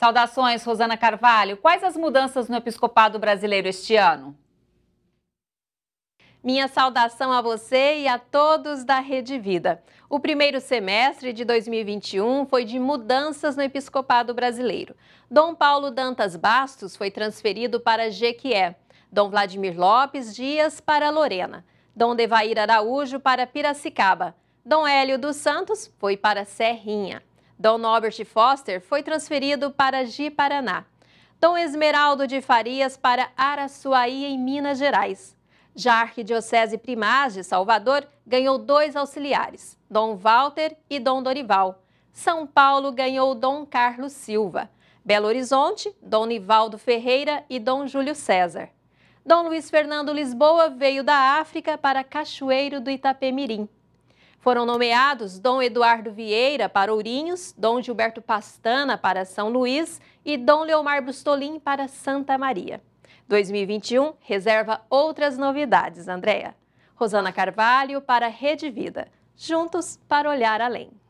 Saudações, Rosana Carvalho. Quais as mudanças no episcopado brasileiro este ano? Minha saudação a você e a todos da Rede Vida. O primeiro semestre de 2021 foi de mudanças no episcopado brasileiro. Dom Paulo Dantas Bastos foi transferido para Jequié, Dom Vladimir Lopes Dias para Lorena, Dom Devair Araújo para Piracicaba, Dom Hélio dos Santos foi para Serrinha. Dom Norbert Foster foi transferido para Ji Paraná. Dom Esmeraldo de Farias para Araçuaí, em Minas Gerais. Já a Arquidiocese Primaz de Salvador ganhou dois auxiliares, Dom Walter e Dom Dorival. São Paulo ganhou Dom Carlos Silva. Belo Horizonte, Dom Nivaldo Ferreira e Dom Júlio César. Dom Luiz Fernando Lisboa veio da África para Cachoeiro do Itapemirim. Foram nomeados Dom Eduardo Vieira para Ourinhos, Dom Gilberto Pastana para São Luís e Dom Leomar Bustolin para Santa Maria. 2021 reserva outras novidades, Andréa. Rosana Carvalho para Rede Vida. Juntos para olhar além.